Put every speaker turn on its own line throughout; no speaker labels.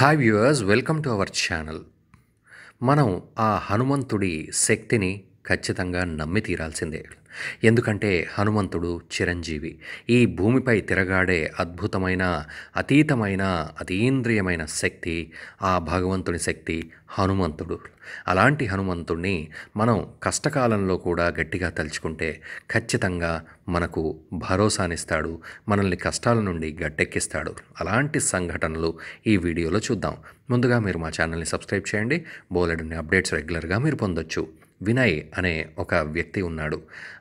hi viewers welcome to our channel మనం ఆ హనుమంతుడి శక్తిని ఖచ్చితంగా నమ్మి తీరాల్సిందే ఎందుకంటే హనుమంతుడు చిరంజీవి ఈ భూమిపై తిరగాడే అద్భుతమైన అతీతమైన అతీంద్రియమైన శక్తి ఆ భగవంతుని శక్తి హనుమంతుడు అలాంటి హనుమంతుణ్ణి మనం కష్టకాలంలో కూడా గట్టిగా తలుచుకుంటే ఖచ్చితంగా మనకు భరోసానిస్తాడు మనల్ని కష్టాల నుండి గట్టెక్కిస్తాడు అలాంటి సంఘటనలు ఈ వీడియోలో చూద్దాం ముందుగా మీరు మా ఛానల్ని సబ్స్క్రైబ్ చేయండి బోలెడన్ని అప్డేట్స్ రెగ్యులర్గా మీరు పొందొచ్చు వినయ్ అనే ఒక వ్యక్తి ఉన్నాడు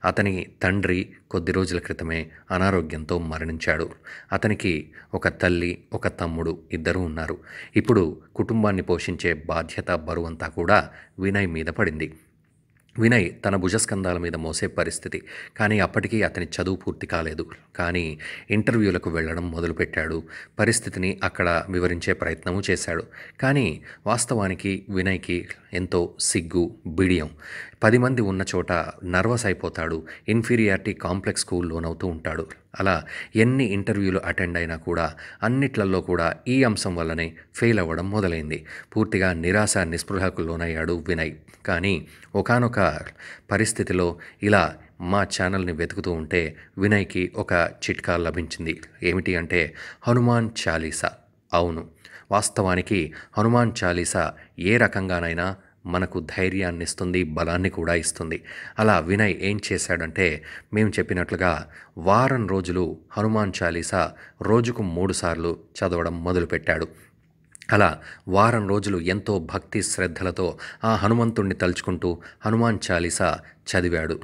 అతని తండ్రి కొద్ది రోజుల క్రితమే అనారోగ్యంతో మరణించాడు అతనికి ఒక తల్లి ఒక తమ్ముడు ఇద్దరు ఉన్నారు ఇప్పుడు కుటుంబాన్ని పోషించే బాధ్యత బరువంతా కూడా వినయ్ మీద పడింది వినయ్ తన భుజస్కంధాల మీద మోసే పరిస్థితి కానీ అప్పటికీ అతని చదువు పూర్తి కాలేదు కానీ ఇంటర్వ్యూలకు వెళ్ళడం మొదలుపెట్టాడు పరిస్థితిని అక్కడ వివరించే ప్రయత్నము చేశాడు కానీ వాస్తవానికి వినయ్కి ఎంతో సిగ్గు బిడియం పది మంది ఉన్న చోట నర్వస్ అయిపోతాడు ఇన్ఫీరియారిటీ కాంప్లెక్స్కు లోనవుతూ ఉంటాడు అలా ఎన్ని ఇంటర్వ్యూలు అటెండ్ అయినా కూడా అన్నిట్లలో కూడా ఈ అంశం వల్లనే ఫెయిల్ అవ్వడం మొదలైంది పూర్తిగా నిరాశ నిస్పృహకు లోనయ్యాడు వినయ్ కానీ ఒకనొక పరిస్థితిలో ఇలా మా ఛానల్ని వెతుకుతూ ఉంటే వినయ్కి ఒక చిట్కా లభించింది ఏమిటి అంటే హనుమాన్ చాలీసా అవును వాస్తవానికి హనుమాన్ చాలీసా ఏ రకంగానైనా మనకు ధైర్యాన్ని ఇస్తుంది బలాన్ని కూడా ఇస్తుంది అలా వినయ్ ఏం చేశాడంటే మేము చెప్పినట్లుగా వారం రోజులు హనుమాన్ చాలీసా రోజుకు మూడుసార్లు చదవడం మొదలుపెట్టాడు అలా వారం రోజులు ఎంతో భక్తి శ్రద్ధలతో ఆ హనుమంతుణ్ణి తలుచుకుంటూ హనుమాన్ చాలీసా చదివాడు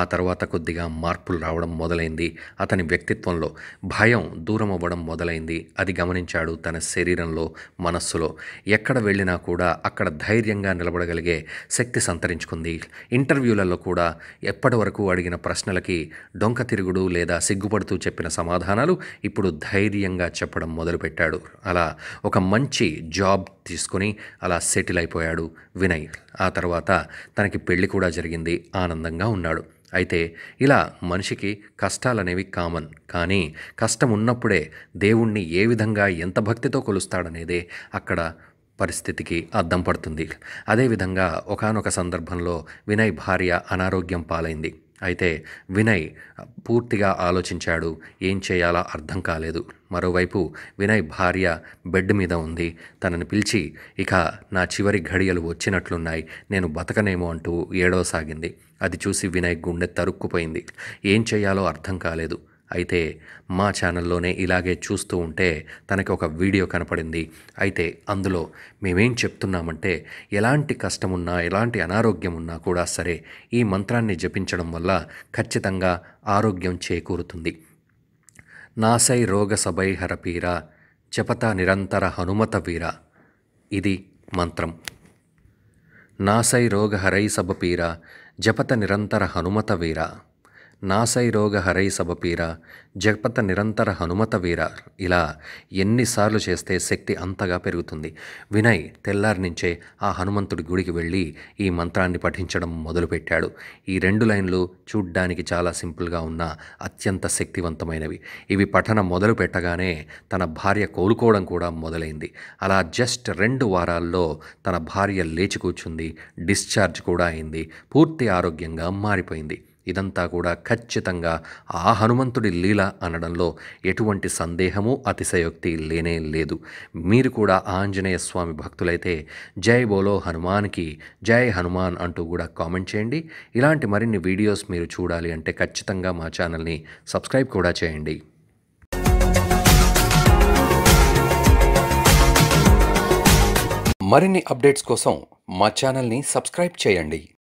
ఆ తర్వాత కొద్దిగా మార్పులు రావడం మొదలైంది అతని వ్యక్తిత్వంలో భయం దూరం అవ్వడం మొదలైంది అది గమనించాడు తన శరీరంలో మనస్సులో ఎక్కడ వెళ్ళినా కూడా అక్కడ ధైర్యంగా నిలబడగలిగే శక్తి సంతరించుకుంది ఇంటర్వ్యూలలో కూడా ఎప్పటి వరకు అడిగిన ప్రశ్నలకి డొంక తిరుగుడు లేదా సిగ్గుపడుతూ చెప్పిన సమాధానాలు ఇప్పుడు ధైర్యంగా చెప్పడం మొదలుపెట్టాడు అలా ఒక మంచి జాబ్ తీసుకుని అలా సెటిల్ అయిపోయాడు వినయ్ ఆ తర్వాత తనకి పెళ్లి కూడా జరిగింది ఆనందంగా ఉన్నాడు అయితే ఇలా మనిషికి కష్టాలనేవి కామన్ కానీ కష్టం ఉన్నప్పుడే దేవుణ్ణి ఏ విధంగా ఎంత భక్తితో కొలుస్తాడనేదే అక్కడ పరిస్థితికి అద్దం పడుతుంది అదేవిధంగా ఒకనొక సందర్భంలో వినయ్ భార్య అనారోగ్యం పాలైంది అయితే వినయ్ పూర్తిగా ఆలోచించాడు ఏం చేయాలా అర్థం కాలేదు మరోవైపు వినయ్ భార్య బెడ్ మీద ఉంది తనని పిలిచి ఇక నా చివరి ఘడియలు వచ్చినట్లున్నాయి నేను బతకనేమో అంటూ ఏడవసాగింది అది చూసి వినయ్ గుండె తరుక్కుపోయింది ఏం చేయాలో అర్థం కాలేదు అయితే మా ఛానల్లోనే ఇలాగే చూస్తూ ఉంటే తనకి ఒక వీడియో కనపడింది అయితే అందులో మేమేం చెప్తున్నామంటే ఎలాంటి కష్టం ఉన్నా ఎలాంటి అనారోగ్యం ఉన్నా కూడా సరే ఈ మంత్రాన్ని జపించడం వల్ల ఖచ్చితంగా ఆరోగ్యం చేకూరుతుంది నాసై రోగ సభైహర పీర జపత నిరంతర హనుమత వీర ఇది మంత్రం నాసై రోగహరై సభ పీర జపత నిరంతర హనుమత వీర నాసై రోగ హరై సభపీర జగపత నిరంతర హనుమత వీర ఇలా ఎన్నిసార్లు చేస్తే శక్తి అంతగా పెరుగుతుంది వినయ్ తెల్లారి నుంచే ఆ హనుమంతుడి గుడికి వెళ్ళి ఈ మంత్రాన్ని పఠించడం మొదలుపెట్టాడు ఈ రెండు లైన్లు చూడ్డానికి చాలా సింపుల్గా ఉన్న అత్యంత శక్తివంతమైనవి ఇవి పఠనం మొదలు పెట్టగానే తన భార్య కోలుకోవడం కూడా మొదలైంది అలా జస్ట్ రెండు వారాల్లో తన భార్య లేచి కూర్చుంది డిశ్చార్జ్ కూడా అయింది పూర్తి ఆరోగ్యంగా మారిపోయింది ఇదంతా కూడా ఖచ్చితంగా ఆ హనుమంతుడి లీల అనడంలో ఎటువంటి సందేహము అతిశయోక్తి లేనే లేదు మీరు కూడా ఆంజనేయ స్వామి భక్తులైతే జై బోలో హనుమాన్కి జై హనుమాన్ అంటూ కూడా కామెంట్ చేయండి ఇలాంటి మరిన్ని వీడియోస్ మీరు చూడాలి అంటే ఖచ్చితంగా మా ఛానల్ని సబ్స్క్రైబ్ కూడా చేయండి మరిన్ని అప్డేట్స్ కోసం మా ఛానల్ని సబ్స్క్రైబ్ చేయండి